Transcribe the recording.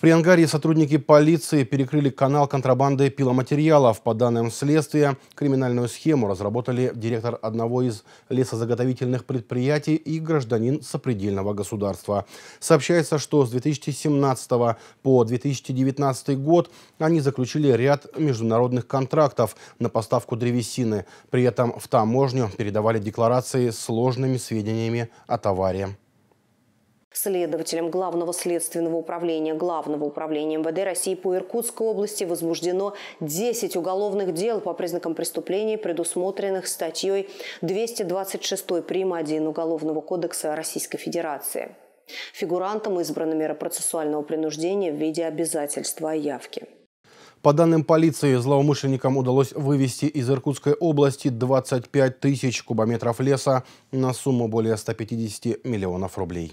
Приангарье сотрудники полиции перекрыли канал контрабанды пиломатериалов. По данным следствия, криминальную схему разработали директор одного из лесозаготовительных предприятий и гражданин сопредельного государства. Сообщается, что с 2017 по 2019 год они заключили ряд международных контрактов на поставку древесины. При этом в таможню передавали декларации с сложными сведениями о товаре. Следователем Главного следственного управления Главного управления МВД России по Иркутской области возбуждено 10 уголовных дел по признакам преступлений, предусмотренных статьей 226 прим. 1 Уголовного кодекса Российской Федерации. Фигурантам избрано мера процессуального принуждения в виде обязательства о явке. По данным полиции, злоумышленникам удалось вывести из Иркутской области 25 тысяч кубометров леса на сумму более 150 миллионов рублей.